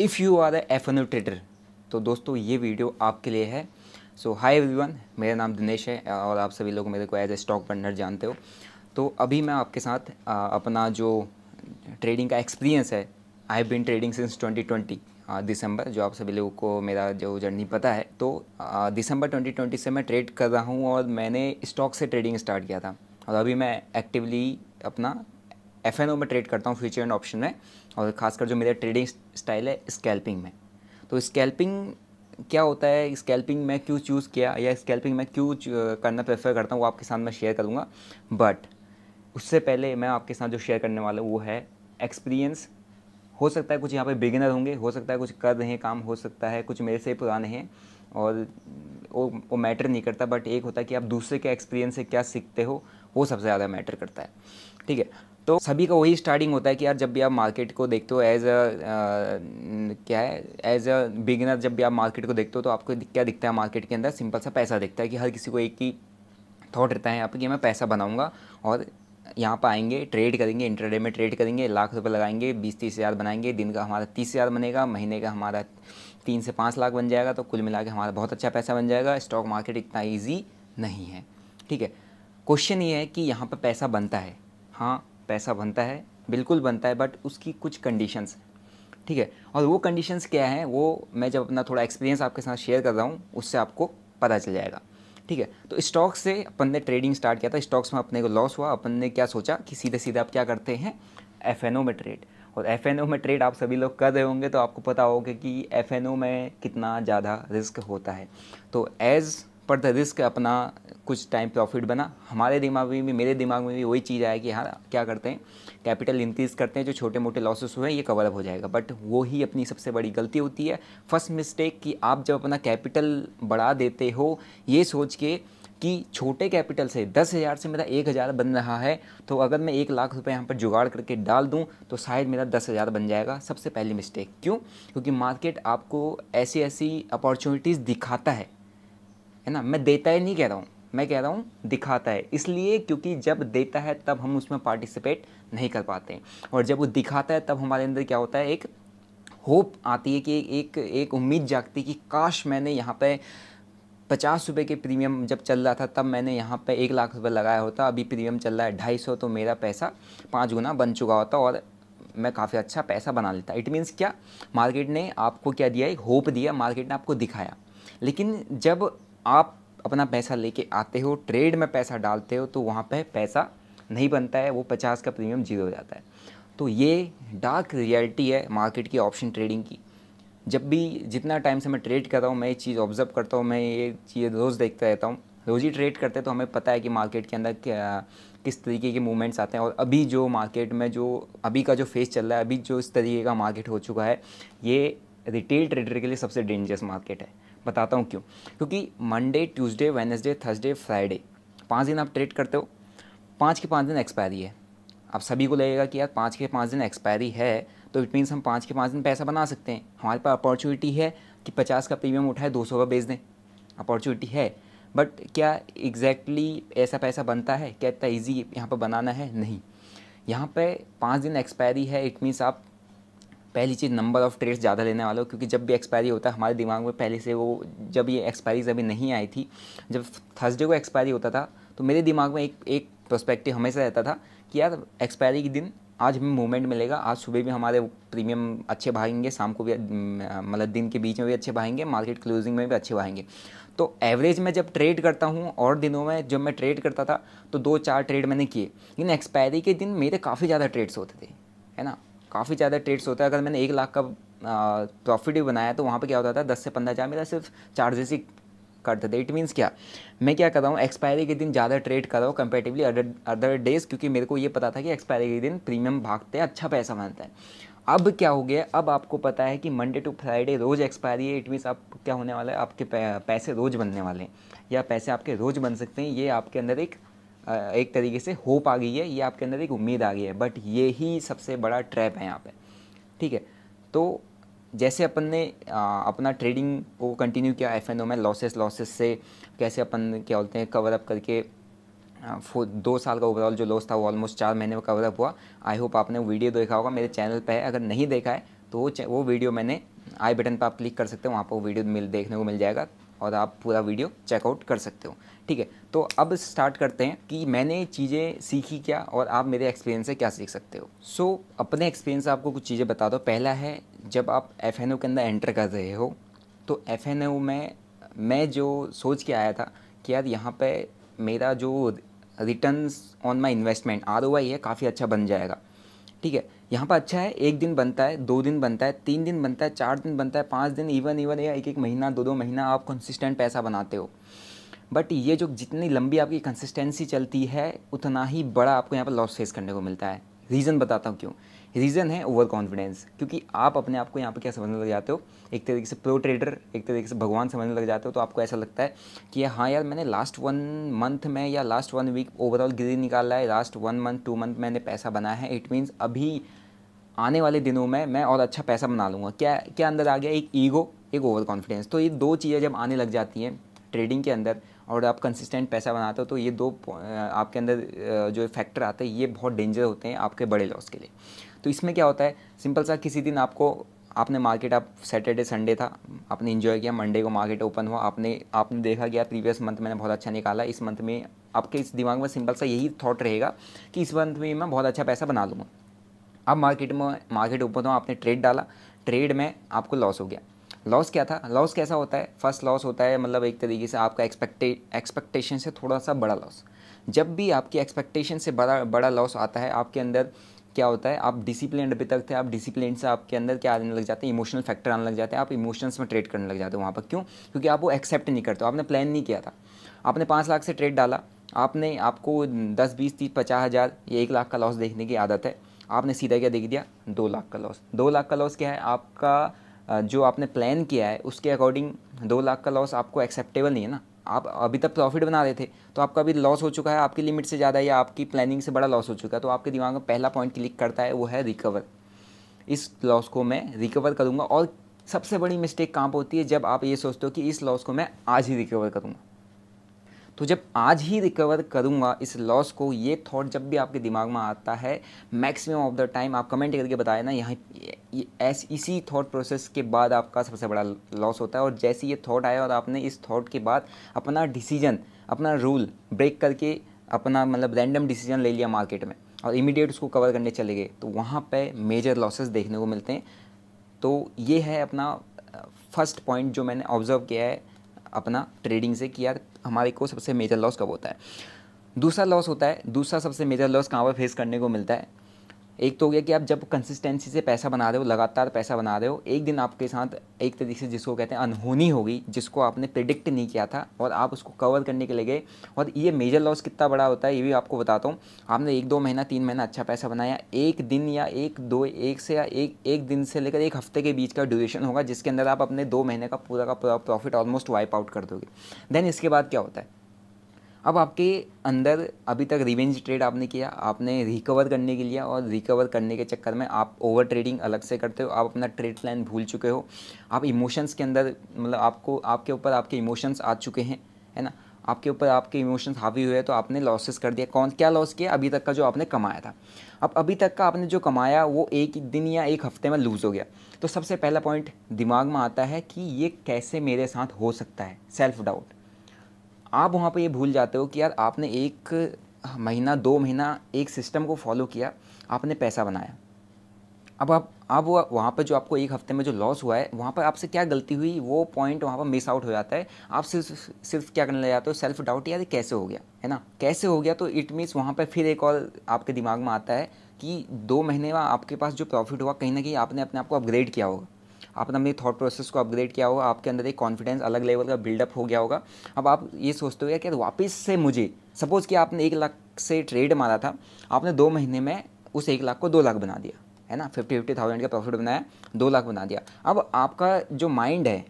if you are F N trader तो दोस्तों ये वीडियो आपके लिए है सो एवरी एवरीवन मेरा नाम दिनेश है और आप सभी लोग मेरे को एज ए स्टॉक पार्टनर जानते हो तो अभी मैं आपके साथ आ, अपना जो ट्रेडिंग का एक्सपीरियंस है आई बिन ट्रेडिंग सिंस 2020 दिसंबर जो आप सभी लोगों को मेरा जो जर्नी पता है तो दिसंबर 2020 से मैं ट्रेड कर रहा हूँ और मैंने स्टॉक से ट्रेडिंग स्टार्ट किया था और अभी मैं एक्टिवली अपना एफ एन ओ में ट्रेड करता हूँ फ्यूचर एंड ऑप्शन में और खासकर जो मेरा ट्रेडिंग स्टाइल है स्कैल्पिंग में तो स्कैल्पिंग क्या होता है स्कैल्पिंग मैं क्यों चूज़ किया या स्कैल्पिंग मैं क्यों करना प्रेफर करता हूँ वो आपके साथ मैं शेयर करूँगा बट उससे पहले मैं आपके साथ जो शेयर करने वाला हूँ वो है एक्सपीरियंस हो सकता है कुछ यहाँ पे बिगिनर होंगे हो सकता है कुछ कर रहे हैं काम हो सकता है कुछ मेरे से पुराने हैं और वो वो मैटर नहीं करता बट एक होता है कि आप दूसरे के एक्सपीरियंस से क्या सीखते हो वो सबसे ज़्यादा मैटर करता है ठीक है तो सभी का वही स्टार्टिंग होता है कि यार जब भी आप मार्केट को देखते हो एज अ क्या है एज अ बिगिनर जब भी आप मार्केट को देखते हो तो आपको क्या दिखता है मार्केट के अंदर सिंपल सा पैसा दिखता है कि हर किसी को एक ही थॉट रहता है यहाँ पर कि मैं पैसा बनाऊँगा और यहाँ पर आएंगे ट्रेड करेंगे इंटरडे में ट्रेड करेंगे लाख रुपये लगाएंगे बीस तीस हज़ार बनाएंगे दिन का हमारा तीस हज़ार बनेगा महीने का हमारा तीन से पाँच लाख बन जाएगा तो कुल मिला के हमारा बहुत अच्छा पैसा बन जाएगा स्टॉक मार्केट इतना ईजी नहीं है ठीक है क्वेश्चन ये है कि यहाँ पर पैसा बनता है हाँ पैसा बनता है बिल्कुल बनता है बट उसकी कुछ कंडीशंस ठीक है और वो कंडीशंस क्या हैं वो मैं जब अपना थोड़ा एक्सपीरियंस आपके साथ शेयर कर रहा हूँ उससे आपको पता चल जाएगा ठीक है तो स्टॉक से अपन ने ट्रेडिंग स्टार्ट किया था स्टॉक्स में अपने को लॉस हुआ अपन ने क्या सोचा कि सीधे सीधे आप क्या करते हैं एफ में ट्रेड और एफ में ट्रेड आप सभी लोग कर रहे होंगे तो आपको पता होगा कि एफ में कितना ज़्यादा रिस्क होता है तो एज़ पर द रिस्क अपना कुछ टाइम प्रॉफिट बना हमारे दिमाग में भी मेरे दिमाग में भी वही चीज़ आया कि हाँ क्या करते हैं कैपिटल इंक्रीज़ करते हैं जो छोटे मोटे लॉसेस हुए हैं ये कवर अप हो जाएगा बट वो ही अपनी सबसे बड़ी गलती होती है फर्स्ट मिस्टेक कि आप जब अपना कैपिटल बढ़ा देते हो ये सोच के कि छोटे कैपिटल से दस हज़ार से मेरा एक हज़ार बन रहा है तो अगर मैं एक लाख रुपए यहाँ पर जुगाड़ करके डाल दूँ तो शायद मेरा दस हज़ार बन जाएगा सबसे पहली मिस्टेक क्यों क्योंकि मार्केट आपको ऐसी ऐसी अपॉर्चुनिटीज़ दिखाता है है ना मैं देता है नहीं कह रहा हूँ मैं कह रहा हूँ दिखाता है इसलिए क्योंकि जब देता है तब हम उसमें पार्टिसिपेट नहीं कर पाते और जब वो दिखाता है तब हमारे अंदर क्या होता है एक होप आती है कि एक एक उम्मीद जागती कि काश मैंने यहाँ पे पचास रुपये के प्रीमियम जब चल रहा था तब मैंने यहाँ पे एक लाख रुपये लगाया होता अभी प्रीमियम चल रहा है ढाई सौ तो मेरा पैसा पाँच गुना बन चुका होता और मैं काफ़ी अच्छा पैसा बना लेता इट मीन्स क्या मार्केट ने आपको क्या दिया एक होप दिया मार्केट ने आपको दिखाया लेकिन जब आप अपना पैसा लेके आते हो ट्रेड में पैसा डालते हो तो वहाँ पे पैसा नहीं बनता है वो पचास का प्रीमियम जीरो हो जाता है तो ये डार्क रियलिटी है मार्केट की ऑप्शन ट्रेडिंग की जब भी जितना टाइम से मैं ट्रेड कर रहा हूँ मैं ये चीज़ ऑब्जर्व करता हूँ मैं ये चीज़ रोज़ देखता रहता हूँ रोज़ ही ट्रेड करते हैं तो हमें पता है कि मार्केट के अंदर क्या किस तरीके के मूवमेंट्स आते हैं और अभी जो मार्केट में जो अभी का जो फेस चल रहा है अभी जो इस तरीके का मार्केट हो चुका है ये रिटेल ट्रेडर के लिए सबसे डेंजरस मार्केट है बताता हूँ क्यों क्योंकि Monday Tuesday Wednesday Thursday Friday पाँच दिन आप ट्रेड करते हो पाँच के पाँच दिन एक्सपायरी है आप सभी को लगेगा कि यार पाँच के पाँच दिन एक्सपायरी है तो इट मीन्स हम पाँच के पाँच दिन पैसा बना सकते हैं हमारे पास अपॉर्चुनिटी है कि पचास का प्रीमियम उठाए दो सौ का बेच दें अपॉर्चुनिटी है बट क्या एग्जैक्टली exactly ऐसा पैसा बनता है क्या इतना ईजी यहाँ पर बनाना है नहीं यहाँ पे पाँच दिन एक्सपायरी है इट मीन्स आप पहली चीज़ नंबर ऑफ़ ट्रेड्स ज़्यादा लेने वाला हो क्योंकि जब भी एक्सपायरी होता है हमारे दिमाग में पहले से वो जब ये एक्सपायरीज अभी नहीं आई थी जब थर्सडे को एक्सपायरी होता था तो मेरे दिमाग में एक एक प्रोस्पेक्टिव हमेशा रहता था कि यार एक्सपायरी के दिन आज हमें मूवमेंट मिलेगा आज सुबह भी हमारे प्रीमियम अच्छे भागेंगे शाम को भी मतलब दिन के बीच में भी अच्छे भागेंगे मार्केट क्लोजिंग में भी अच्छे भागेंगे तो एवरेज में जब ट्रेड करता हूँ और दिनों में जब मैं ट्रेड करता था तो दो चार ट्रेड मैंने किए लेकिन एक्सपायरी के दिन मेरे काफ़ी ज़्यादा ट्रेड्स होते थे है ना काफ़ी ज़्यादा ट्रेड्स होता है अगर मैंने एक लाख का प्रॉफिट भी बनाया तो वहाँ पे क्या होता था दस से पंद्रह हज़ार मेरा सिर्फ चार्जेस ही करते थे इट मीन्स क्या मैं क्या कर रहा हूँ एक्सपायरी के दिन ज़्यादा ट्रेड कर रहा हूँ कंपेटिवली अदर अदर डेज क्योंकि मेरे को ये पता था कि एक्सपायरी के दिन प्रीमियम भागते हैं अच्छा पैसा बनता है अब क्या हो गया अब आपको पता है कि मंडे टू फ्राइडे रोज़ एक्सपायरी है इट मीन्स आप क्या होने वाला है आपके पैसे रोज़ बनने वाले हैं या पैसे आपके रोज़ बन सकते हैं ये आपके अंदर एक एक तरीके से होप आ गई है ये आपके अंदर एक उम्मीद आ गई है बट ये ही सबसे बड़ा ट्रैप है यहाँ पे ठीक है तो जैसे अपन ने अपना ट्रेडिंग को कंटिन्यू किया एफ में लॉसेस लॉसेस से कैसे अपन क्या बोलते हैं कवर अप करके दो साल का ओवरऑल जो लॉस था वो ऑलमोस्ट चार महीने में कवर अप हुआ आई होप आपने वीडियो देखा होगा मेरे चैनल पर है अगर नहीं देखा है तो वो वीडियो मैंने आई बटन पर आप क्लिक कर सकते हो वहाँ पर वो वीडियो मिल देखने को मिल जाएगा और आप पूरा वीडियो चेकआउट कर सकते हो ठीक है तो अब स्टार्ट करते हैं कि मैंने चीज़ें सीखी क्या और आप मेरे एक्सपीरियंस से क्या सीख सकते हो सो so, अपने एक्सपीरियंस से आपको कुछ चीज़ें बता दो पहला है जब आप एफ के अंदर एंटर कर रहे हो तो एफ में मैं जो सोच के आया था कि यार यहाँ पर मेरा जो रिटर्न ऑन माई इन्वेस्टमेंट आर है काफ़ी अच्छा बन जाएगा ठीक है यहाँ पर अच्छा है एक दिन बनता है दो दिन बनता है तीन दिन बनता है चार दिन बनता है पाँच दिन इवन इवन या एक एक महीना दो दो महीना आप कंसिस्टेंट पैसा बनाते हो बट ये जो जितनी लंबी आपकी कंसिस्टेंसी चलती है उतना ही बड़ा आपको यहाँ पर लॉस फेस करने को मिलता है रीज़न बताता हूँ क्यों रीज़न है ओवर कॉन्फिडेंस क्योंकि आप अपने आप को यहाँ पर क्या समझने लग जाते हो एक तरीके से प्रो ट्रेडर एक तरीके से भगवान समझने लग जाते हो तो आपको ऐसा लगता है कि हाँ यार मैंने लास्ट वन मंथ में या last one week overall green निकाला है last one month two month मैंने पैसा बनाया है इट मीन्स अभी आने वाले दिनों में मैं और अच्छा पैसा बना लूँगा क्या क्या अंदर आ गया एक ईगो एक ओवर कॉन्फिडेंस तो ये दो चीज़ें जब आने लग जाती हैं ट्रेडिंग के अंदर और आप कंसिस्टेंट पैसा बनाते हो तो ये दो आपके अंदर जो फैक्टर आते हैं ये बहुत डेंजर होते हैं आपके बड़े लॉस के लिए तो इसमें क्या होता है सिंपल सा किसी दिन आपको आपने मार्केट आप सैटरडे संडे था आपने इन्जॉय किया मंडे को मार्केट ओपन हुआ आपने आपने देखा गया प्रीवियस मंथ मैंने बहुत अच्छा निकाला इस मंथ में आपके इस दिमाग में सिंपल सा यही थॉट रहेगा कि इस मंथ में मैं बहुत अच्छा पैसा बना लूँगा अब मार्केट में मार्केट ओपन हुआ आपने ट्रेड डाला ट्रेड में आपको लॉस हो गया लॉस क्या था लॉस कैसा होता है फर्स्ट लॉस होता है मतलब एक तरीके से आपका एक्सपेक्टे एक्सपेक्टेशन से थोड़ा सा बड़ा लॉस जब भी आपकी एक्सपेक्टेशन से बड़ा बड़ा लॉस आता है आपके अंदर क्या होता है आप डिसिप्लिन अभी तक थे आप डिसिप्लिन से आपके अंदर क्या आने लग जाते हैं इमोशनल फैक्टर आने लग जाते हैं आप इमोशंस में ट्रेड करने लग जाते हो वहाँ पर क्यों क्योंकि आप वो एक्सेप्ट नहीं करते आपने प्लान नहीं किया था आपने पाँच लाख से ट्रेड डाला आपने आपको दस बीस तीस पचास हज़ार या एक लाख का लॉस देखने की आदत है आपने सीधा क्या देख दिया दो लाख का लॉस दो लाख का लॉस क्या है आपका जो आपने प्लान किया है उसके अकॉर्डिंग दो लाख का लॉस आपको एक्सेप्टेबल नहीं है ना आप अभी तक प्रॉफिट बना रहे थे तो आपका अभी लॉस हो चुका है आपकी लिमिट से ज़्यादा या आपकी प्लानिंग से बड़ा लॉस हो चुका है तो आपके दिमाग में पहला पॉइंट क्लिक करता है वो है रिकवर इस लॉस को मैं रिकवर करूँगा और सबसे बड़ी मिस्टेक कहाँ पर होती है जब आप ये सोचते हो कि इस लॉस को मैं आज ही रिकवर करूँगा तो जब आज ही रिकवर करूँगा इस लॉस को ये थॉट जब भी आपके दिमाग में आता है मैक्सिमम ऑफ द टाइम आप कमेंट करके बताए ना यहाँ ऐस इसी थॉट प्रोसेस के बाद आपका सबसे बड़ा लॉस होता है और जैसे ये थॉट आया और आपने इस थॉट के बाद अपना डिसीजन अपना रूल ब्रेक करके अपना मतलब रैंडम डिसीजन ले लिया मार्केट में और इमीडिएट उसको कवर करने चले गए तो वहाँ पे मेजर लॉसेस देखने को मिलते हैं तो ये है अपना फर्स्ट uh, पॉइंट जो मैंने ऑब्जर्व किया है अपना ट्रेडिंग से कि यार हमारे को सबसे मेजर लॉस कब होता है दूसरा लॉस होता है दूसरा सबसे मेजर लॉस कहाँ पर फेस करने को मिलता है एक तो हो गया कि आप जब कंसिस्टेंसी से पैसा बना रहे हो लगातार पैसा बना रहे हो एक दिन आपके साथ एक तरीके से जिसको कहते हैं अनहोनी होगी जिसको आपने प्रिडिक्ट नहीं किया था और आप उसको कवर करने के लिए गए और ये मेजर लॉस कितना बड़ा होता है ये भी आपको बताता हूँ आपने एक दो महीना तीन महीना अच्छा पैसा बनाया एक दिन या एक दो एक से या एक एक दिन से लेकर एक हफ्ते के बीच का ड्यूरेशन होगा जिसके अंदर आप अपने दो महीने का पूरा का पूरा प्रॉफिट ऑलमोस्ट वाइप आउट कर दोगे देन इसके बाद क्या होता है अब आपके अंदर अभी तक रिवेंज ट्रेड आपने किया आपने रिकवर करने के लिए और रिकवर करने के चक्कर में आप ओवर ट्रेडिंग अलग से करते हो आप अपना ट्रेड प्लान भूल चुके हो आप इमोशंस के अंदर मतलब आपको आपके ऊपर आपके इमोशंस आ चुके हैं है ना आपके ऊपर आपके इमोशंस हावी हुए तो आपने लॉसेस कर दिया कौन क्या लॉस किया अभी तक का जो आपने कमाया था अब अभी तक का आपने जो कमाया वो एक दिन या एक हफ्ते में लूज़ हो गया तो सबसे पहला पॉइंट दिमाग में आता है कि ये कैसे मेरे साथ हो सकता है सेल्फ डाउट आप वहाँ पर ये भूल जाते हो कि यार आपने एक महीना दो महीना एक सिस्टम को फॉलो किया आपने पैसा बनाया अब आप अब वो वहाँ पर जो आपको एक हफ्ते में जो लॉस हुआ है वहाँ पर आपसे क्या गलती हुई वो पॉइंट वहाँ पर मिस आउट हो जाता है आप सिर्फ सिर्फ क्या करने लग जाते हो सेल्फ डाउट यार कैसे हो गया है ना कैसे हो गया तो इट मीन्स वहाँ पर फिर एक और आपके दिमाग में आता है कि दो महीने में आपके पास जो प्रॉफिट हुआ कहीं ना कहीं आपने अपने आप को अपग्रेड किया होगा आपने अपनी थॉट प्रोसेस को अपग्रेड किया होगा आपके अंदर एक कॉन्फिडेंस अलग लेवल का बिल्डअप हो गया होगा अब आप ये सोचते हो कि वापस से मुझे सपोज़ कि आपने एक लाख से ट्रेड मारा था आपने दो महीने में उस एक लाख को दो लाख बना दिया है ना फिफ्टी फिफ्टी थाउजेंड का प्रॉफिट बनाया दो लाख बना दिया अब आपका जो माइंड है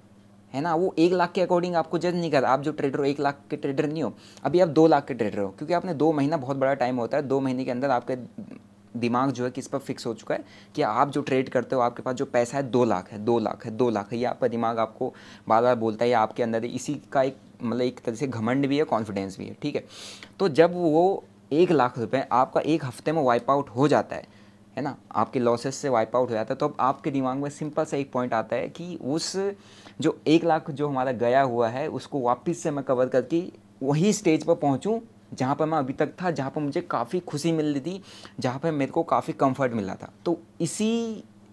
है ना वो एक लाख के अकॉर्डिंग आपको जज नहीं कर आप जो ट्रेडर हो एक लाख के ट्रेडर नहीं हो अभी आप दो लाख के ट्रेडर हो क्योंकि आपने दो महीना बहुत बड़ा टाइम होता है दो महीने के अंदर आपके दिमाग जो है किस पर फिक्स हो चुका है कि आप जो ट्रेड करते हो आपके पास जो पैसा है दो लाख है दो लाख है दो लाख है ये आपका दिमाग आपको बार बार बोलता है या आपके अंदर इसी का एक मतलब एक तरह से घमंड भी है कॉन्फिडेंस भी है ठीक है तो जब वो एक लाख रुपये आपका एक हफ्ते में वाइप आउट हो जाता है है ना आपके लॉसेस से वाइप आउट हो जाता है तो अब आपके दिमाग में सिंपल सा एक पॉइंट आता है कि उस जो एक लाख जो हमारा गया हुआ है उसको वापस से मैं कवर करके वही स्टेज पर पहुँचूँ जहाँ पर मैं अभी तक था जहाँ पर मुझे काफ़ी खुशी मिल रही थी जहाँ पर मेरे को काफ़ी कंफर्ट मिला था तो इसी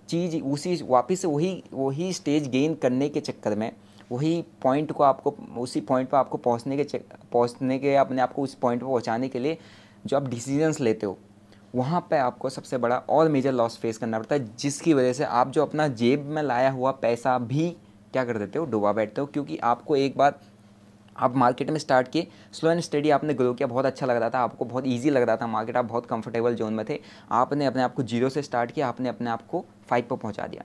चीज़ उसी वापस वही वही स्टेज गेन करने के चक्कर में वही पॉइंट को आपको उसी पॉइंट पर आपको पहुँचने के पहुँचने के अपने आपको उस पॉइंट पर पहुँचाने के लिए जो आप डिसीजंस लेते हो वहाँ पे आपको सबसे बड़ा और मेजर लॉस फेस करना पड़ता है जिसकी वजह से आप जो अपना जेब में लाया हुआ पैसा भी क्या कर देते हो डुबा बैठते हो क्योंकि आपको एक बार आप मार्केट में स्टार्ट किए स्लो एंड स्टडी आपने ग्रो किया बहुत अच्छा लग रहा था आपको बहुत ईजी लग रहा था मार्केट आप बहुत कंफर्टेबल जोन में थे आपने अपने आप को जीरो से स्टार्ट किया आपने अपने आप को फाइव पर पहुँचा दिया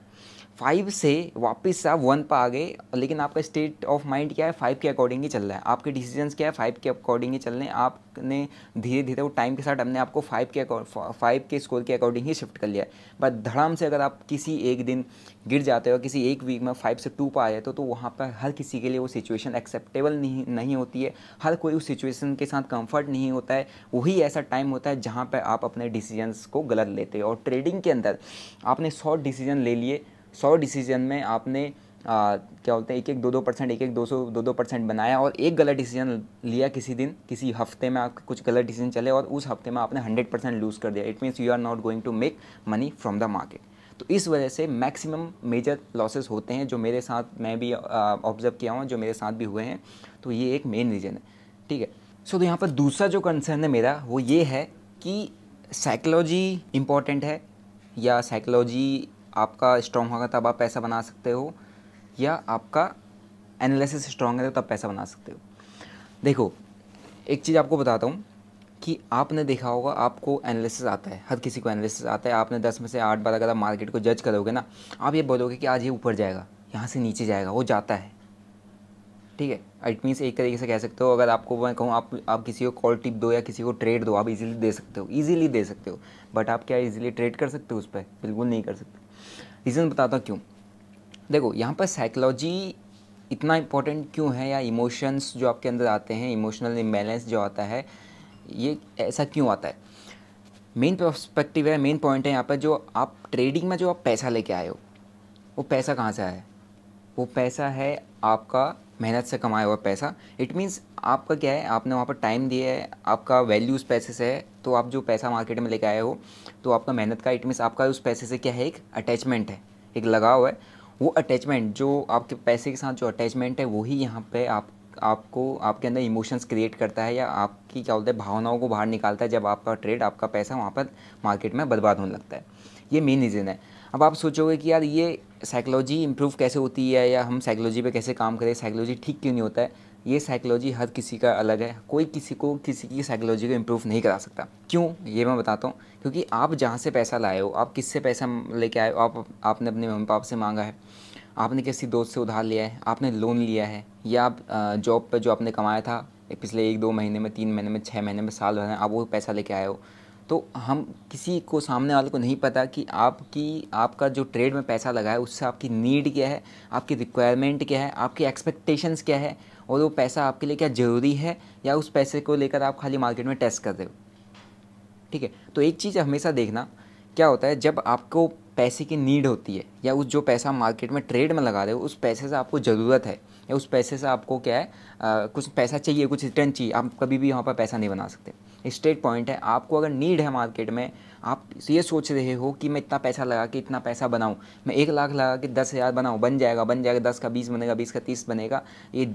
फाइव से वापस आप वन पर आ गए लेकिन आपका स्टेट ऑफ माइंड क्या है फाइव के अकॉर्डिंग ही चल रहा है आपके डिसीजंस क्या है फाइव के अकॉर्डिंग ही चल रहे हैं आपने धीरे धीरे वो टाइम के साथ हमने आपको फाइव के फाइव के स्कोर के अकॉर्डिंग ही शिफ्ट कर लिया है बट धड़ाम से अगर आप किसी एक दिन गिर जाते हो किसी एक वीक में फाइव से टू पर आ जाते हो तो वहाँ पर हर किसी के लिए वो सिचुएशन एक्सेप्टेबल नहीं नहीं होती है हर कोई उस सिचुएशन के साथ कंफर्ट नहीं होता है वही ऐसा टाइम होता है जहाँ पर आप अपने डिसीजंस को गलत लेते हो और ट्रेडिंग के अंदर आपने शॉर्ट डिसीजन ले लिए सौ डिसीजन में आपने आ, क्या बोलते हैं एक एक दो दो परसेंट एक एक दो सौ दो दो परसेंट बनाया और एक गलत डिसीजन लिया किसी दिन किसी हफ्ते में आपके कुछ गलत डिसीजन चले और उस हफ्ते में आपने हंड्रेड परसेंट लूज़ कर दिया it means you are not going to make money from the market तो इस वजह से मैक्सिमम मेजर लॉसेस होते हैं जो मेरे साथ मैं भी ऑब्जर्व किया हूँ जो मेरे साथ भी हुए हैं तो ये एक मेन रीज़न है ठीक है सो तो यहाँ पर दूसरा जो कंसर्न है मेरा वो ये है कि साइकोलॉजी इम्पॉर्टेंट है या साइकोलॉजी आपका स्ट्रॉन्ग होगा तब आप पैसा बना सकते हो या आपका एनालिसिस स्ट्रॉन्ग है तो तब पैसा बना सकते हो देखो एक चीज़ आपको बताता हूँ कि आपने देखा होगा आपको एनालिसिस आता है हर किसी को एनालिसिस आता है आपने दस में से आठ बार अगर आप मार्केट को जज करोगे ना आप ये बोलोगे कि आज ये ऊपर जाएगा यहाँ से नीचे जाएगा वो जाता है ठीक है इट मीन्स एक तरीके से कह सकते हो अगर आपको मैं कहूँ आप आप किसी को कॉल टिप दो या किसी को ट्रेड दो आप इजीली दे सकते हो इजीली दे सकते हो बट आप क्या इजीली ट्रेड कर सकते हो उस पर बिल्कुल नहीं कर सकते रीज़न बताता क्यों देखो यहाँ पर साइकोलॉजी इतना इम्पोर्टेंट क्यों है या इमोशंस जो आपके अंदर आते हैं इमोशनल इम्बेलेंस जो आता है ये ऐसा क्यों आता है मेन पर्सपेक्टिव है मेन पॉइंट है यहाँ पर जो आप ट्रेडिंग में जो आप पैसा लेके आए हो वो पैसा कहाँ से आया है वो पैसा है आपका मेहनत से कमाया हुआ पैसा इट मीन्स आपका क्या है आपने वहाँ पर टाइम दिया है आपका वैल्यूज़ पैसे से है तो आप जो पैसा मार्केट में लेके आए हो तो आपका मेहनत का इट मीन्स आपका उस पैसे से क्या है एक अटैचमेंट है एक लगाव है वो अटैचमेंट जो आपके पैसे के साथ जो अटैचमेंट है वही यहाँ पे आप आपको आपके अंदर इमोशंस क्रिएट करता है या आपकी क्या बोलते हैं भावनाओं को बाहर निकालता है जब आपका ट्रेड आपका पैसा वहाँ पर मार्केट में बर्बाद होने लगता है ये मेन रीज़न है अब आप सोचोगे कि यार ये साइकोलॉजी इम्प्रूव कैसे होती है या हम साइकोलॉजी पे कैसे काम करें साइकोलॉजी ठीक क्यों नहीं होता है ये साइकोलॉजी हर किसी का अलग है कोई किसी को किसी की साइकोलॉजी को इम्प्रूव नहीं करा सकता क्यों ये मैं बताता हूँ क्योंकि आप जहाँ से पैसा लाए हो आप किससे पैसा लेके आए हो आप आपने अपने मम्मी पापा से मांगा है आपने किसी दोस्त से उधार लिया है आपने लोन लिया है या आप जॉब पर जो आपने कमाया था पिछले एक दो महीने में तीन महीने में छः महीने में साल भर में आप वो पैसा लेके आए हो तो हम किसी को सामने वाले को नहीं पता कि आपकी आपका जो ट्रेड में पैसा लगा है उससे आपकी नीड क्या है आपकी रिक्वायरमेंट क्या है आपकी एक्सपेक्टेशंस क्या है और वो पैसा आपके लिए क्या ज़रूरी है या उस पैसे को लेकर आप खाली मार्केट में टेस्ट कर रहे हो ठीक है तो एक चीज़ हमेशा देखना क्या होता है जब आपको पैसे की नीड होती है या उस जो पैसा मार्केट में ट्रेड में लगा रहे हो उस पैसे से आपको ज़रूरत है या उस पैसे से आपको क्या है आ, कुछ पैसा चाहिए कुछ रिटर्न चाहिए आप कभी भी यहाँ पर पैसा नहीं बना सकते स्ट्रेट पॉइंट है आपको अगर नीड है मार्केट में आप तो ये सोच रहे हो कि मैं इतना पैसा लगा के इतना पैसा बनाऊँ मैं एक लाख लगा के दस हज़ार बनाऊँ बन जाएगा बन जाएगा दस का बीस बनेगा बीस का तीस बनेगा ये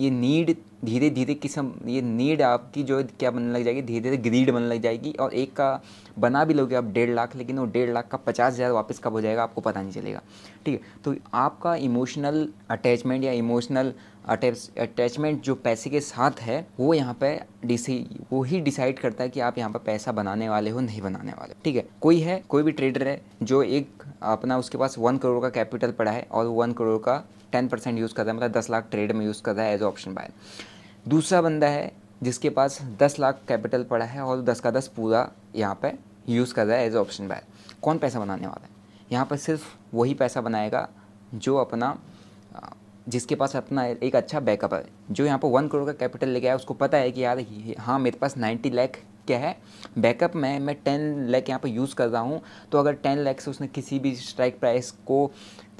ये नीड धीरे धीरे किस्म ये नीड आपकी जो क्या बनने लग जाएगी धीरे धीरे ग्रीड बनने लग जाएगी और एक का बना भी लोगे आप डेढ़ लाख लेकिन वो डेढ़ लाख का पचास हज़ार वापस कब हो जाएगा आपको पता नहीं चलेगा ठीक है तो आपका इमोशनल अटैचमेंट या इमोशनल अटैचमेंट जो पैसे के साथ है वो यहाँ पर डिसी वो ही डिसाइड करता है कि आप यहाँ पर पैसा बनाने वाले हो नहीं बनाने वाले ठीक है कोई है कोई भी ट्रेडर है जो एक अपना उसके पास वन करोड़ का कैपिटल पड़ा है और वन करोड़ का टेन परसेंट यूज़ कर रहा है मतलब दस लाख ट्रेड में यूज़ कर रहा है एज ऑप्शन बाय दूसरा बंदा है जिसके पास दस लाख कैपिटल पड़ा है और दस का दस पूरा यहाँ पर यूज़ कर रहा है एज ऑप्शन बाय कौन पैसा बनाने वाला है यहाँ पर सिर्फ वही पैसा बनाएगा जो अपना जिसके पास अपना एक अच्छा बैकअप है जो यहाँ पर वन करोड़ का कैपिटल लेके आया उसको पता है कि यार हाँ मेरे पास नाइन्टी लैख क्या है बैकअप में मैं टेन लैख यहाँ पर यूज़ कर रहा हूँ तो अगर टेन लैख से उसने किसी भी स्ट्राइक प्राइस को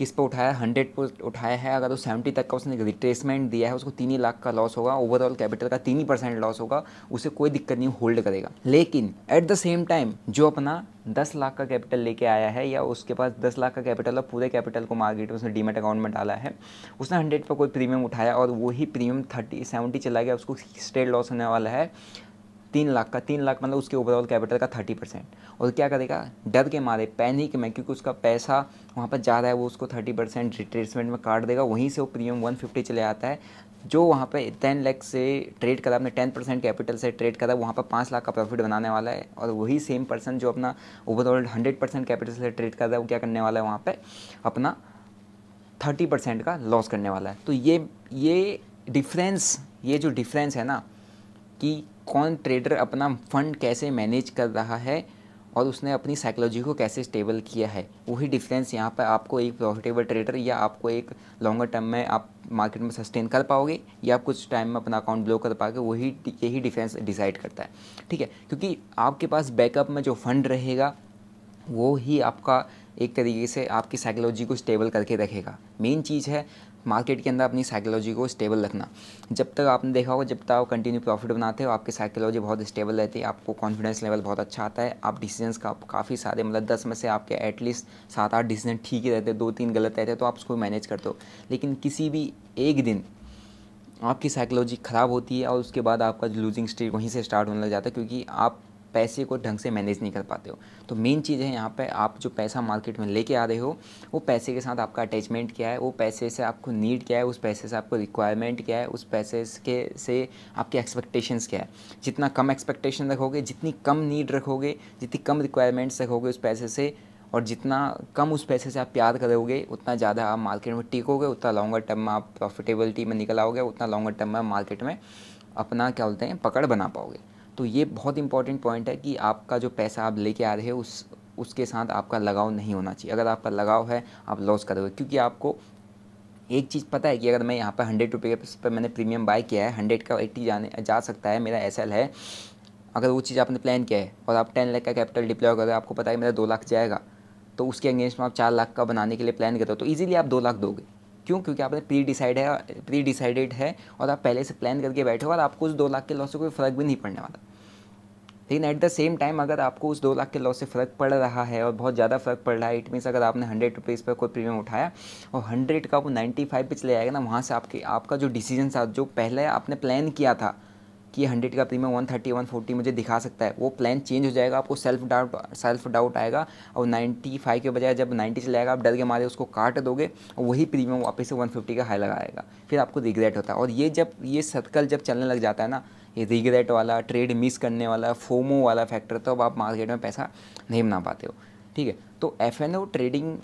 किस पे उठाया हंड्रेड पर उठाया है अगर तो सेवेंटी तक का उसने रिट्रेसमेंट दिया है उसको तीन ही लाख का लॉस होगा ओवरऑल कैपिटल का तीन ही परसेंट लॉस होगा उसे कोई दिक्कत नहीं होल्ड करेगा लेकिन एट द सेम टाइम जो अपना दस लाख का कैपिटल लेके आया है या उसके पास दस लाख का कैपिटल और पूरे कैपिटल को मार्केट में उसने डीमेट अकाउंट में डाला है उसने हंड्रेड पर कोई प्रीमियम उठाया और वही प्रीमियम थर्टी सेवेंटी चला गया उसको स्टेट लॉस होने वाला है तीन लाख का तीन लाख मतलब उसके ओवरऑल कैपिटल का थर्टी परसेंट और क्या करेगा डर के मारे पैनिक में क्योंकि उसका पैसा वहाँ पर जा रहा है वो उसको थर्टी परसेंट रिट्रेसमेंट में काट देगा वहीं से वो प्रीमियम वन फिफ्टी चले आता है जो वहाँ पर टेन लाख से ट्रेड करा अपने टेन परसेंट कैपिटल से ट्रेड करा वहाँ पर पाँच लाख का प्रॉफिट बनाने वाला है और वही सेम पर्सन जो अपना ओवरऑल हंड्रेड परसेंट कैपिटल से ट्रेड कर रहा है वो क्या करने वाला है वहाँ पर अपना थर्टी परसेंट का लॉस करने वाला है तो ये ये डिफरेंस ये जो डिफरेंस है ना कि कौन ट्रेडर अपना फंड कैसे मैनेज कर रहा है और उसने अपनी साइकोलॉजी को कैसे स्टेबल किया है वही डिफरेंस यहाँ पर आपको एक प्रॉफिटेबल ट्रेडर या आपको एक लॉन्गर टर्म में आप मार्केट में सस्टेन कर पाओगे या आप कुछ टाइम में अपना अकाउंट ब्लो कर पाओगे वही यही डिफरेंस डिसाइड करता है ठीक है क्योंकि आपके पास बैकअप में जो फंड रहेगा वो ही आपका एक तरीके से आपकी साइकोलॉजी को स्टेबल करके रखेगा मेन चीज़ है मार्केट के अंदर अपनी साइकोलॉजी को स्टेबल रखना जब तक आपने देखा होगा जब तक आप कंटिन्यू प्रॉफिट बनाते हो आपकी साइकोलॉजी बहुत स्टेबल रहती है आपको कॉन्फिडेंस लेवल बहुत अच्छा आता है आप डिसीजंस का काफ़ी सारे मतलब दस में से आपके एटलीस्ट सात आठ डिसीजन ठीक ही रहते हैं दो तीन गलत रहते हैं तो आप उसको मैनेज करते हो लेकिन किसी भी एक दिन आपकी साइकोलॉजी ख़राब होती है और उसके बाद आपका लूजिंग स्टेट वहीं से स्टार्ट होने लग जाता है क्योंकि आप पैसे को ढंग से मैनेज नहीं कर पाते हो तो मेन चीज़ है यहाँ पे आप जो पैसा मार्केट में लेके आ रहे हो वो पैसे के साथ आपका अटैचमेंट क्या है वो पैसे से आपको नीड क्या है उस पैसे से आपको रिक्वायरमेंट क्या है उस पैसे के से आपके एक्सपेक्टेशंस क्या है जितना कम एक्सपेक्टेशन रखोगे जितनी कम नीड रखोगे जितनी कम रिक्वायरमेंट्स रखोगे उस पैसे से और जितना कम उस पैसे से आप प्यार करोगे उतना ज़्यादा आप मार्केट में टिकोगे उतना लॉन्गर टर्म में आप प्रॉफिटेबिलिटी में निकल आओगे उतना लॉन्गर टर्म में मार्केट में अपना क्या बोलते हैं पकड़ बना पाओगे तो ये बहुत इंपॉर्टेंट पॉइंट है कि आपका जो पैसा आप लेके आ रहे हो उस उसके साथ आपका लगाव नहीं होना चाहिए अगर आपका लगाव है आप लॉस करोगे क्योंकि आपको एक चीज़ पता है कि अगर मैं यहाँ पर हंड्रेड रुपये पर मैंने प्रीमियम बाय किया है हंड्रेड का एट्टी जाने जा सकता है मेरा एस है अगर वो चीज़ आपने प्लान किया है और आप टेन लाख का कैपिटल डिप्लॉय करोगे आपको पता है मेरा दो लाख जाएगा तो उसके अगेंस्ट में आप चार लाख का बनाने के लिए प्लान कर रहे हो तो ईजिली आप दो लाख दोगे क्यों क्योंकि आपने प्री डिसाइड है प्री डिसाइडेड है और आप पहले से प्लान करके बैठे हो और आपको उस दो लाख के लॉस से कोई फ़र्क भी नहीं पड़ने वाला लेकिन एट द सेम टाइम अगर आपको उस दो लाख के लॉस से फ़र्क पड़ रहा है और बहुत ज़्यादा फ़र्क पड़ रहा है इट मीन्स अगर आपने हंड्रेड रुपीज़ पर कोई प्रीमियम उठाया और हंड्रेड का वो नाइन्टी फाइव पे चले जाएगा ना वहाँ से आपके आपका जो डिसीजन था जो पहले आपने प्लान किया था कि हंड्रेड का premium one thirty one forty मुझे दिखा सकता है वो प्लान चेंज हो जाएगा आपको सेल्फ डाउट सेल्फ डाउट आएगा और नाइन्टी फाइव के बजाय जब नाइन्टी से जाएगा आप डर के मारे उसको काट दोगे और वही प्रीमियम वापस से वन फिफ्टी का हाई लगाएगा फिर आपको रिग्रेट होता है और ये जब ये सर्कल जब चलने लग जाता है ना ये रिग्रेट वाला ट्रेड मिस करने वाला फोमो वाला फैक्टर तो अब आप मार्केट में पैसा नहीं बना पाते हो ठीक है तो एफ एन ओ ट्रेडिंग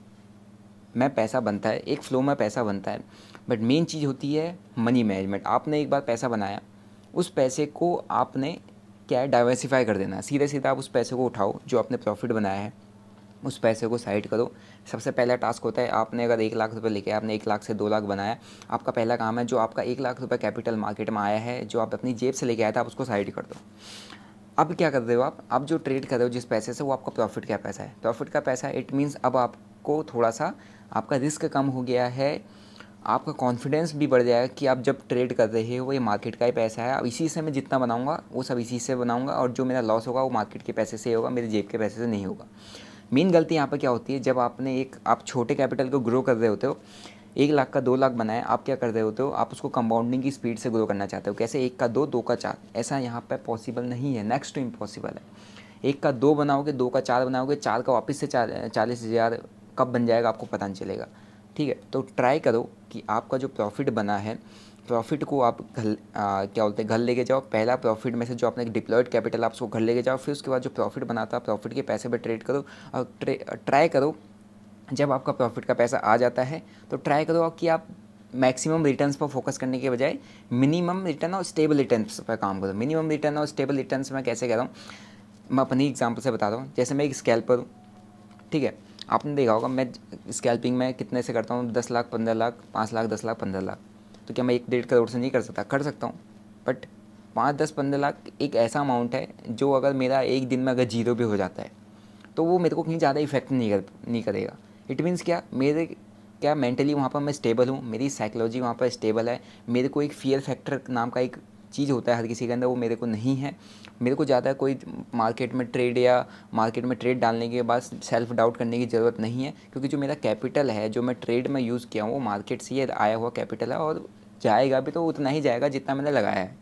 में पैसा बनता है एक फ्लो में पैसा बनता है बट मेन चीज़ होती है मनी मैनेजमेंट आपने एक बार पैसा बनाया उस पैसे को आपने क्या है डाइवर्सीफाई कर देना सीधे सीधा आप उस पैसे को उठाओ जो आपने प्रॉफिट बनाया है उस पैसे को साइड करो सबसे पहला टास्क होता है आपने अगर एक लाख रुपए लेके आपने एक लाख से दो लाख बनाया आपका पहला काम है जो आपका एक लाख रुपए कैपिटल मार्केट में आया है जो आप अपनी जेब से लेके आया था आप उसको साइड कर दो अब क्या कर रहे हो आप अब जो ट्रेड कर रहे हो जिस पैसे से वो आपका प्रॉफिट का पैसा है प्रॉफिट का पैसा इट मीन्स अब आपको थोड़ा सा आपका रिस्क कम हो गया है आपका कॉन्फिडेंस भी बढ़ जाएगा कि आप जब ट्रेड कर रहे हो ये मार्केट का ही पैसा है अब इसी से मैं जितना बनाऊंगा वो सब इसी से बनाऊंगा और जो मेरा लॉस होगा वो मार्केट के पैसे से होगा मेरे जेब के पैसे से नहीं होगा मेन गलती यहाँ पर क्या होती है जब आपने एक आप छोटे कैपिटल को ग्रो कर रहे होते हो एक लाख का दो लाख बनाए आप क्या कर रहे होते हो आप उसको कंपाउंडिंग की स्पीड से ग्रो करना चाहते हो कैसे एक का दो दो का चार ऐसा यहाँ पर पॉसिबल नहीं है नेक्स्ट टू इम्पॉसिबल है एक का दो बनाओगे दो का चार बनाओगे चार का वापस से चालीस हज़ार कब बन जाएगा आपको पता नहीं चलेगा ठीक है तो ट्राई करो कि आपका जो प्रॉफिट बना है प्रॉफिट को आप घर क्या बोलते हैं घर लेके जाओ पहला प्रॉफिट में से जो आपने डिप्लॉयड कैपिटल आप उसको घर लेके जाओ फिर उसके बाद जो प्रॉफिट बना था प्रॉफिट के पैसे पर ट्रेड करो और ट्रे, ट्राई करो जब आपका प्रॉफिट का पैसा आ जाता है तो ट्राई करो कि आप मैक्सिमम रिटर्न्स पर फोकस करने के बजाय मिनिमम रिटर्न और स्टेबल रिटर्न्स पर काम करो मिनिमम रिटर्न और स्टेबल रिटर्न्स मैं कैसे कह रहा हूँ मैं अपनी एग्जाम्पल से बता रहा हूँ जैसे मैं एक स्कैल्पर हूँ ठीक है आपने देखा होगा मैं स्कैल्पिंग में कितने से करता हूँ दस लाख पंद्रह लाख पाँच लाख दस लाख पंद्रह लाख तो क्या मैं एक डेढ़ करोड़ से नहीं कर सकता कर सकता हूँ बट पाँच दस पंद्रह लाख एक ऐसा अमाउंट है जो अगर मेरा एक दिन में अगर जीरो भी हो जाता है तो वो मेरे को कहीं ज़्यादा इफेक्ट नहीं कर नहीं करेगा इट मीन्स क्या मेरे क्या मेंटली वहाँ पर मैं स्टेबल हूँ मेरी साइकोलॉजी वहाँ पर स्टेबल है मेरे को एक फियर फैक्टर नाम का एक चीज़ होता है हर किसी के अंदर वो मेरे को नहीं है मेरे को ज़्यादा कोई मार्केट में ट्रेड या मार्केट में ट्रेड डालने के बाद सेल्फ डाउट करने की ज़रूरत नहीं है क्योंकि जो मेरा कैपिटल है जो मैं ट्रेड में यूज़ किया हूँ वो मार्केट से ही आया हुआ कैपिटल है और जाएगा भी तो उतना ही जाएगा जितना मैंने लगाया है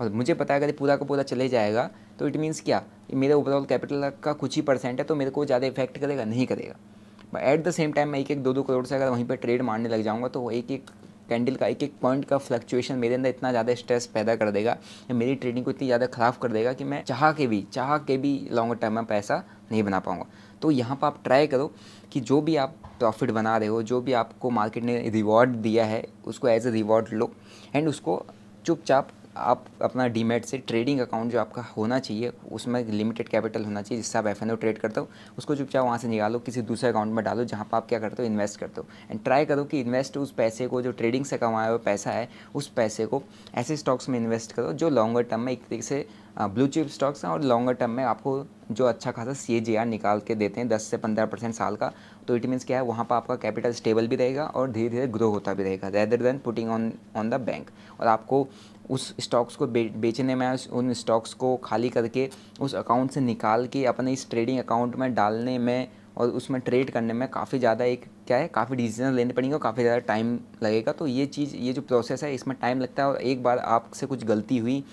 और मुझे पता है अगर पूरा का पूरा चले जाएगा तो इट मीन्स क्या मेरे ओवरऑल कैपिटल का कुछ ही परसेंट है तो मेरे को ज़्यादा इफेक्ट करेगा नहीं करेगा एट द सेम टाइम मैं एक एक दो दो करोड़ से अगर वहीं पर ट्रेड मारने लग जाऊँगा तो एक एक कैंडल का एक एक पॉइंट का फ्लक्चुएशन मेरे अंदर इतना ज़्यादा स्ट्रेस पैदा कर देगा या मेरी ट्रेडिंग को इतनी ज़्यादा ख़राब कर देगा कि मैं चाह के भी चाह के भी लॉन्ग टर्म में पैसा नहीं बना पाऊँगा तो यहाँ पर आप ट्राई करो कि जो भी आप प्रॉफिट बना रहे हो जो भी आपको मार्केट ने रिवॉर्ड दिया है उसको एज ए रिवॉर्ड लो एंड उसको चुपचाप आप अपना डीमेट से ट्रेडिंग अकाउंट जो आपका होना चाहिए उसमें लिमिटेड कैपिटल होना चाहिए जिससे आप एफ ट्रेड करते हो उसको चुपचाप वहाँ से निकालो किसी दूसरे अकाउंट में डालो जहाँ पर आप क्या करते हो इन्वेस्ट करते हो एंड ट्राई करो कि इन्वेस्ट उस पैसे को जो ट्रेडिंग से कमाया हुआ पैसा है उस पैसे को ऐसे स्टॉक्स में इन्वेस्ट करो जो लॉन्गर टर्म में एक तरीके से ब्लू चिप स्टॉक्स हैं और लॉन्गर टर्म में आपको जो अच्छा खासा सी निकाल के देते हैं दस से पंद्रह परसेंट साल का तो इट मीन्स क्या है वहाँ पर आपका कैपिटल स्टेबल भी रहेगा और धीरे धीरे ग्रो होता भी रहेगा rather than putting on on the bank और आपको उस स्टॉक्स को बे, बेचने में उन स्टॉक्स को खाली करके उस अकाउंट से निकाल के अपने इस ट्रेडिंग अकाउंट में डालने में और उसमें ट्रेड करने में काफ़ी ज़्यादा एक क्या है काफ़ी डिसीजन लेने पड़ेंगे और काफ़ी ज़्यादा टाइम लगेगा तो ये चीज़ ये जो प्रोसेस है इसमें टाइम लगता है और एक बार आपसे कुछ गलती हुई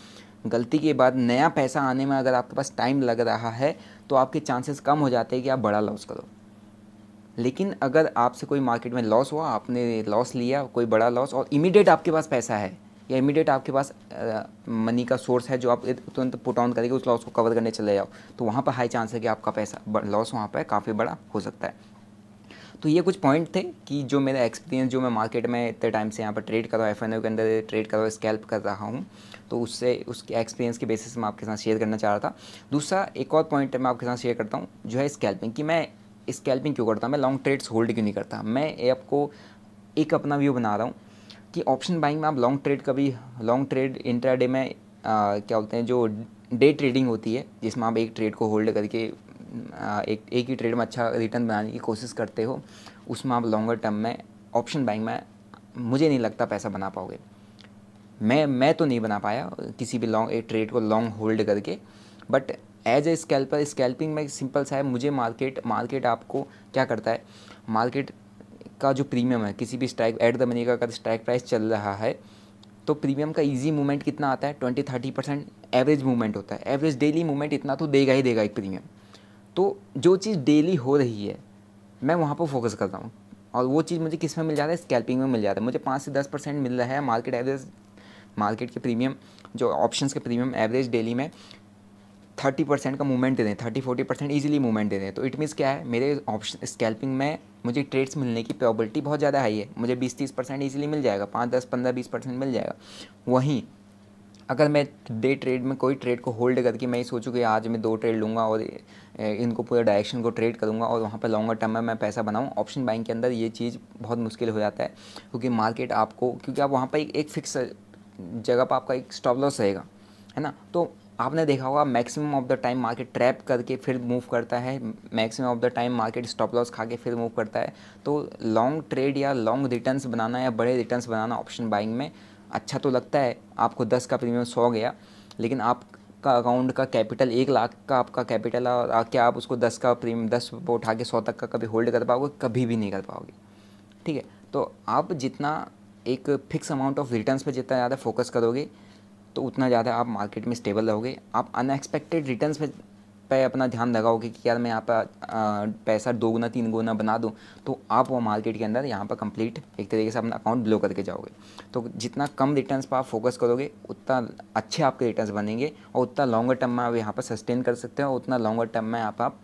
गलती के बाद नया पैसा आने में अगर आपके पास टाइम लग रहा है तो आपके चांसेस कम हो जाते हैं कि आप बड़ा लॉस करो लेकिन अगर आपसे कोई मार्केट में लॉस हुआ आपने लॉस लिया कोई बड़ा लॉस और इमीडिएट आपके पास पैसा है या इमीडिएट आपके पास मनी का सोर्स है जो आप तुरंत पुट ऑन करके उस लॉस को कवर करने चले जाओ तो वहाँ पर हाई चांस है कि आपका पैसा लॉस वहाँ पर काफ़ी बड़ा हो सकता है तो ये कुछ पॉइंट थे कि जो मेरा एक्सपीरियंस जो मैं मार्केट में इतने टाइम से यहाँ पर ट्रेड कर रहा हूँ एफ के अंदर ट्रेड कर रहा हूँ स्कैल्प कर रहा हूँ तो उससे उसके एक्सपीरियंस के बेसिस में आपके साथ शेयर करना चाह रहा था दूसरा एक और पॉइंट मैं आपके साथ शेयर करता हूँ जो है स्कैल्पिंग कि मैं स्कैल्पिंग क्यों करता हूँ मैं लॉन्ग ट्रेड्स होल्ड क्यों नहीं करता मैं आपको एक अपना व्यू बना रहा हूँ कि ऑप्शन बाइंग में आप लॉन्ग ट्रेड कभी लॉन्ग ट्रेड डे में आ, क्या बोलते हैं जो डे ट्रेडिंग होती है जिसमें आप एक ट्रेड को होल्ड करके आ, एक एक ही ट्रेड में अच्छा रिटर्न बनाने की कोशिश करते हो उसमें आप लॉन्गर टर्म में ऑप्शन बाइंग में मुझे नहीं लगता पैसा बना पाओगे मैं मैं तो नहीं बना पाया किसी भी लॉन्ग ट्रेड को लॉन्ग होल्ड करके but as a scalper scalping में सिंपल सा है मुझे मार्केट मार्केट आपको क्या करता है मार्केट का जो प्रीमियम है किसी भी स्ट्राइक एट द मनी का अगर स्ट्राइक प्राइस चल रहा है तो प्रीमियम का इजी मूवमेंट कितना आता है twenty thirty percent average movement होता है एवरेज डेली मूवमेंट इतना तो देगा ही देगा एक प्रीमियम तो जो चीज़ डेली हो रही है मैं वहाँ पर फोकस करता हूँ और वो चीज़ मुझे किस में मिल जाता है स्कैल्पिंग में मिल जाता है मुझे पाँच से दस परसेंट मिल रहा है मार्केट एवरेज मार्केट के प्रीमियम जो ऑप्शंस के प्रीमियम एवरेज डेली में थर्टी परसेंट का मूवमेंट दे दें thirty forty percent easily movement दे दें तो इट मीन्स क्या है मेरे ऑप्शन स्कैल्पिंग में मुझे ट्रेड्स मिलने की प्रॉबिलिटी बहुत ज़्यादा हाई है मुझे बीस तीस परसेंट ईजिली मिल जाएगा पाँच दस पंद्रह बीस परसेंट मिल जाएगा वहीं अगर मैं डे ट्रेड में कोई ट्रेड को होल्ड करके मैं ही सोचूँ कि आज मैं दो ट्रेड लूँगा और इनको पूरे डायरेक्शन को ट्रेड करूँगा और वहाँ पर लॉन्गर टर्म में मैं पैसा बनाऊँ ऑप्शन बाइंग के अंदर ये चीज़ बहुत मुश्किल हो जाता है क्योंकि मार्केट आपको क्योंकि आप वहाँ पर एक, एक फिक्स जगह पर आपका एक स्टॉप लॉस रहेगा है ना तो आपने देखा होगा maximum of the time market trap करके फिर मूव करता है maximum of the time market stop loss खा के फिर मूव करता है तो लॉन्ग ट्रेड या लॉन्ग रिटर्न्स बनाना या बड़े रिटर्न्स बनाना ऑप्शन बाइंग में अच्छा तो लगता है आपको दस का प्रीमियम सौ गया लेकिन आपका अकाउंट का कैपिटल एक लाख का आपका कैपिटल है और क्या आप उसको दस का प्रीमियम दस उठा के सौ तक का कभी होल्ड कर पाओगे कभी भी नहीं कर पाओगे ठीक है तो आप जितना एक फिक्स अमाउंट ऑफ रिटर्न्स पे जितना ज़्यादा फोकस करोगे तो उतना ज़्यादा आप मार्केट में स्टेबल रहोगे आप अनएक्सपेक्टेड रिटर्न्स पे पे अपना ध्यान लगाओगे कि यार मैं यहाँ पर पैसा दो गुना तीन गुना बना दूँ तो आप वो मार्केट के अंदर यहाँ पर कंप्लीट एक तरीके से अपना अकाउंट ब्लो करके जाओगे तो जितना कम रिटर्न्स पर आप फोकस करोगे उतना अच्छे आपके रिटर्न्स बनेंगे और उतना लॉन्गर टर्म में आप यहाँ पर सस्टेन कर सकते हैं और उतना लॉन्गर टर्म में आप, आप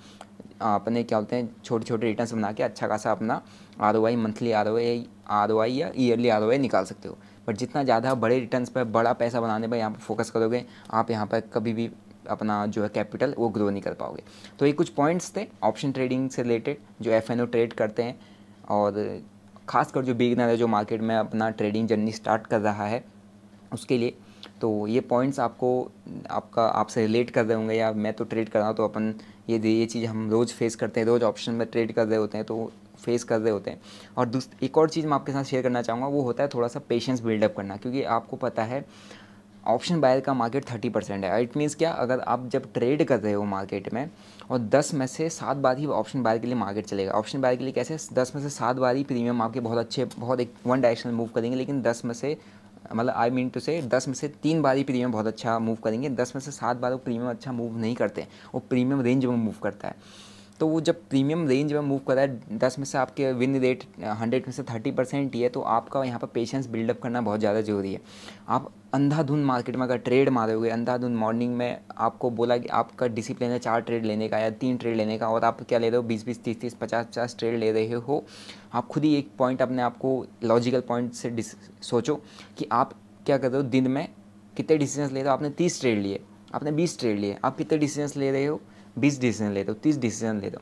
अपने क्या बोलते हैं छोटे छोटे रिटर्न्स बना के अच्छा खासा अपना R O I monthly R O I R O I या ईयरली आर ओ आई निकाल सकते हो बट जितना ज़्यादा बड़े रिटर्न पर बड़ा पैसा बनाने पर यहाँ पर फोकस करोगे आप यहाँ पर कभी भी अपना जो है कैपिटल वो ग्रो नहीं कर पाओगे तो ये कुछ पॉइंट्स थे ऑप्शन ट्रेडिंग से रिलेटेड जो एफ एन ओ ट्रेड करते हैं और खासकर जो बिगनर है जो मार्केट में अपना ट्रेडिंग जर्नी स्टार्ट कर रहा है उसके लिए तो ये पॉइंट्स आपको आपका आपसे रिलेट कर रहे होंगे या मैं तो ट्रेड कर रहा हूँ तो अपन ये ये चीज़ हम रोज़ फेस करते हैं रोज़ ऑप्शन में ट्रेड कर रहे होते हैं तो फेस कर रहे होते हैं और एक और चीज़ मैं आपके साथ शेयर करना चाहूँगा वो होता है थोड़ा सा पेशेंस बिल्डअप करना क्योंकि आपको पता है ऑप्शन बायर का मार्केट थर्टी परसेंट है इट मीन्स क्या अगर आप जब ट्रेड कर रहे हो मार्केट में और दस में से सात बार ही ऑप्शन बायर के लिए मार्केट चलेगा ऑप्शन बायर के लिए कैसे दस में से सात बार ही प्रीमियम आपके बहुत अच्छे बहुत एक वन डायरेक्शन मूव करेंगे लेकिन दस में से मतलब आई मीन टू से दस में से तीन बार ही प्रीमियम बहुत अच्छा मूव करेंगे दस में से सात बार वो प्रीमियम अच्छा मूव नहीं करते वो प्रीमियम रेंज में मूव करता है तो वो जब प्रीमियम रेंज में मूव कर रहा है दस में से आपके विन रेट हंड्रेड में से थर्टी परसेंट ही है तो आपका यहाँ पर पेशेंस बिल्डअप करना बहुत ज़्यादा ज़रूरी है आप अंधाधुंध मार्केट में अगर ट्रेड मारे हुए अंधाधुंध मॉर्निंग में आपको बोला कि आपका डिसिप्लिन है चार ट्रेड लेने का या तीन ट्रेड लेने का और आप क्या ले रहे हो बीस बीस तीस तीस पचास पचास ट्रेड ले रहे हो आप खुद ही एक पॉइंट अपने आप को लॉजिकल पॉइंट से सोचो कि आप क्या कर रहे हो दिन में कितने डिसीजन ले रहे हो आपने तीस ट्रेड लिए आपने बीस ट्रेड लिए आप कितने डिसीजन ले रहे हो बीस डिसीजन ले दो तीस डिसीजन ले दो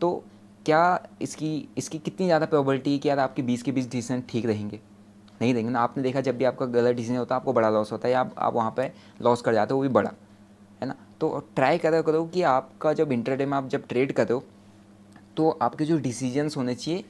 तो क्या इसकी इसकी कितनी ज़्यादा प्रोबेबिलिटी है कि यार आपके बीस के बीस डिसीजन ठीक रहेंगे नहीं देंगे ना आपने देखा जब भी आपका गलत डिसीजन होता है आपको बड़ा लॉस होता है या आप, आप वहाँ पर लॉस कर जाते हो वो भी बड़ा है ना तो ट्राई करो करो कि आपका जब इंटरडे में आप जब ट्रेड करो तो आपके जो डिसीजंस होने चाहिए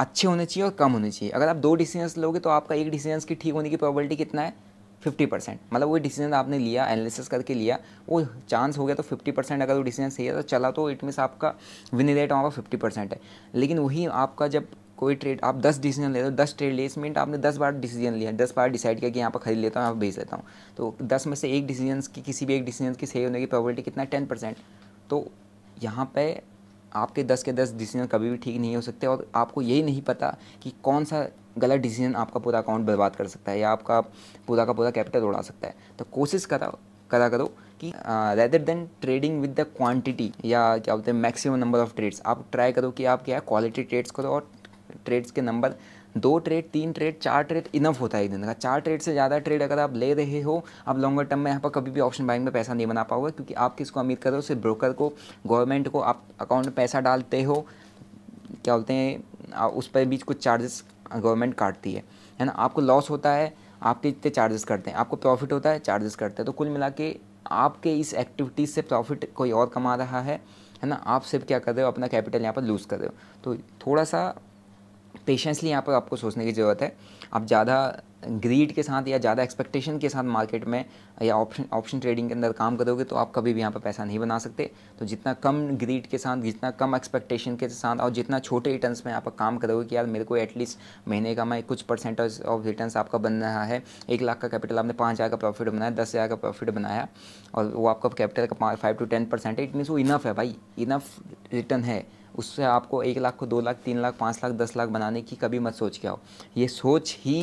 अच्छे होने चाहिए और कम होने चाहिए अगर आप दो डिसीजंस लोगे तो आपका एक डिसीजंस की ठीक होने की प्रॉबलिटी कितना है फिफ्टी परसेंट मतलब वो डिसीजन आपने लिया एनालिसिस करके लिया वो चांस हो गया तो फिफ्टी परसेंट अगर वो डिसीजन सही है तो चला तो इट मीनस आपका विन रेट वहाँ पर फिफ्टी परसेंट है लेकिन वही आपका जब कोई ट्रेड आप दस डिसीजन लेते हो दस ट्रेड लिए इसमें आपने दस बार डिसीजन लिया दस बार डिसाइड किया कि यहाँ पर खरीद लेता हूँ यहाँ पर भेज देता हूँ तो दस में से एक डिसीजन की किसी भी एक डिसीजन की सही होने की प्रॉबिलिटी कितना है टेन परसेंट तो यहाँ पर आपके दस के दस डिसीजन कभी भी ठीक नहीं हो सकते और आपको यही नहीं पता कि कौन सा गलत डिसीजन आपका पूरा अकाउंट बर्बाद कर सकता है या आपका पूरा का पूरा कैपिटल उड़ा सकता है तो कोशिश करा करा करो कि rather than trading with the quantity या क्या बोलते हैं मैक्सिमम नंबर ऑफ ट्रेड्स आप ट्राई करो कि आप क्या है क्वालिटी ट्रेड्स करो और ट्रेड्स के नंबर दो ट्रेड तीन ट्रेड चार ट्रेड इनफ होता है एक दिन का चार ट्रेड से ज़्यादा ट्रेड अगर आप ले रहे हो आप लॉन्गर टर्म में यहाँ पर कभी भी ऑप्शन बाइंग में पैसा नहीं बना पाओगे क्योंकि आप किसको उम्मीद कर रहे हो सिर्फ ब्रोकर को गवर्नमेंट को आप अकाउंट में पैसा डालते हो क्या बोलते हैं उस पर भी कुछ चार्जेस गवर्नमेंट काटती है है ना आपको लॉस होता है आपके इतने चार्जेस करते हैं आपको प्रॉफिट होता है चार्जेस करते हैं तो कुल मिला के आपके इस एक्टिविटीज़ से प्रॉफिट कोई और कमा रहा है है ना आप सिर्फ क्या कर रहे हो अपना कैपिटल यहाँ पर लूज़ कर रहे हो तो थोड़ा सा पेशेंसली यहाँ पर आपको सोचने की ज़रूरत है आप ज़्यादा ग्रीड के साथ या ज़्यादा एक्सपेक्टेशन के साथ मार्केट में या ऑप्शन ऑप्शन ट्रेडिंग के अंदर काम करोगे तो आप कभी भी यहाँ पर पैसा नहीं बना सकते तो जितना कम ग्रीड के साथ जितना कम एक्सपेक्टेशन के साथ और जितना छोटे रिटर्न्स में आप काम करोगे कि यार मेरे को एटलीस्ट महीने का मैं कुछ परसेंटेज ऑफ रिटर्न आपका बन रहा है एक लाख का कैपिटल आपने पाँच हज़ार का प्रॉफिट बनाया दस हज़ार का प्रॉफिट बनाया और वो आपका कैपिटल का फाइव टू टेन परसेंट है इट मीनस वो इनफ है भाई इनफ रिटर्न है उससे आपको एक लाख को दो लाख तीन लाख पाँच लाख दस लाख बनाने की कभी मत सोच के आओ ये सोच ही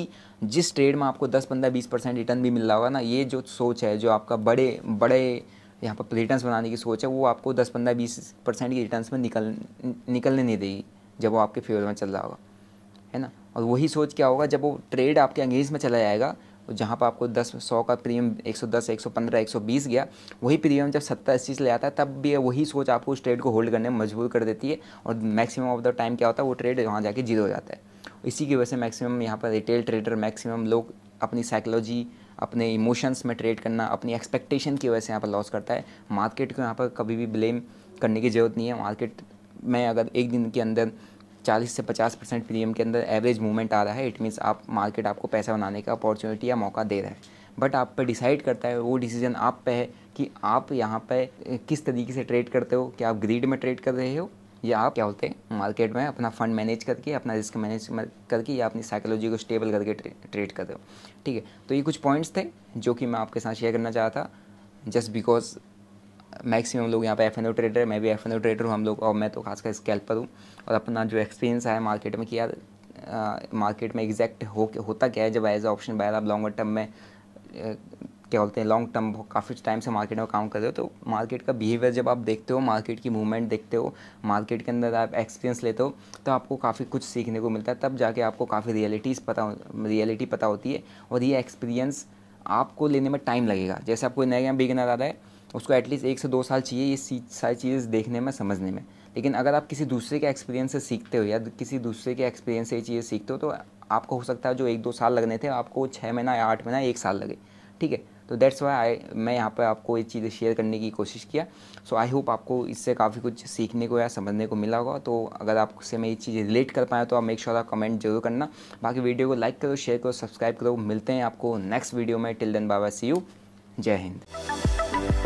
जिस ट्रेड में आपको दस पंद्रह बीस परसेंट रिटर्न भी मिल रहा होगा ना ये जो सोच है जो आपका बड़े बड़े यहाँ पर रिटर्न बनाने की सोच है वो आपको दस पंद्रह बीस परसेंट की रिटर्न में निकल निकलने नहीं देगी जब वो आपके फेवर में चल रहा होगा है ना और वही सोच क्या होगा जब वो ट्रेड आपके अंगेज में चला जाएगा जहाँ पर आपको दस सौ का प्रीमियम एक सौ दस एक सौ पंद्रह एक सौ बीस गया वही प्रीमियम जब सत्तर अस्सी से ले आता है तब भी वही सोच आपको उस ट्रेड को होल्ड करने में मजबूर कर देती है और मैक्सिमम ऑफ द टाइम क्या होता है वो ट्रेड वहाँ जाके जीरो हो जाता है इसी की वजह से मैक्सिमम यहाँ पर रिटेल ट्रेडर मैक्सिमम लोग अपनी साइकोलॉजी अपने इमोशंस में ट्रेड करना अपनी एक्सपेक्टेशन की वजह से यहाँ पर लॉस करता है मार्केट को यहाँ पर कभी भी ब्लेम करने की ज़रूरत नहीं है मार्केट में अगर एक दिन के अंदर चालीस से पचास परसेंट प्रीमियम के अंदर एवरेज मूवमेंट आ रहा है इट मीन्स आप मार्केट आपको पैसा बनाने का अपॉर्चुनिटी या मौका दे रहा है बट आप पे डिसाइड करता है वो डिसीजन आप पे है कि आप यहाँ पे किस तरीके से ट्रेड करते हो क्या आप ग्रीड में ट्रेड कर रहे हो या आप क्या होते हैं मार्केट में अपना फंड मैनेज करके अपना रिस्क मैनेज करके या अपनी साइकोलॉजी को स्टेबल करके ट्रेड कर रहे हो ठीक है तो ये कुछ पॉइंट्स थे जो कि मैं आपके साथ शेयर करना चाहता था जस्ट बिकॉज मैक्सिमम लोग यहाँ पे एफ एन ओ ट्रेडर मैं भी एफ एन ओ ट्रेडर हूँ हम लोग और मैं तो खासकर पर हूँ और अपना जो एक्सपीरियंस आया मार्केट में कि यार मार्केट में एग्जैक्ट हो होता क्या है जब एज ऑप्शन बायर आप लॉन्गर टर्म में क्या बोलते हैं लॉन्ग टर्म काफ़ी टाइम से मार्केट में काम कर रहे हो तो मार्केट का बिहेवियर जब आप देखते हो मार्केट की मूवमेंट देखते हो मार्केट के अंदर आप एक्सपीरियंस लेते हो तो आपको काफ़ी कुछ सीखने को मिलता है तब जाके आपको काफ़ी रियलिटीज़ पता रियलिटी पता होती है और ये एक्सपीरियंस आपको लेने में टाइम लगेगा जैसे आपको नया बिगनर आ रहा है उसको एटलीस्ट एक से दो साल चाहिए ये सारी चीज़ देखने में समझने में लेकिन अगर आप किसी दूसरे के एक्सपीरियंस से सीखते हो या किसी दूसरे के एक्सपीरियंस से ये चीज़ें सीखते हो तो आपको हो सकता है जो एक दो साल लगने थे आपको छः महीना या आठ महीना एक साल लगे ठीक है तो दैट्स वाई आई मैं यहाँ पर आपको ये चीज़ें शेयर करने की कोशिश किया सो आई होप आपको इससे काफ़ी कुछ सीखने को या समझने को मिला होगा तो अगर आपसे मैं ये चीज़ें रिलेट कर पाया तो आप मेक श्योर आप कमेंट जरूर करना बाकी वीडियो को लाइक करो शेयर करो सब्सक्राइब करो मिलते हैं आपको नेक्स्ट वीडियो में टिल देन बाबा सी यू जय हिंद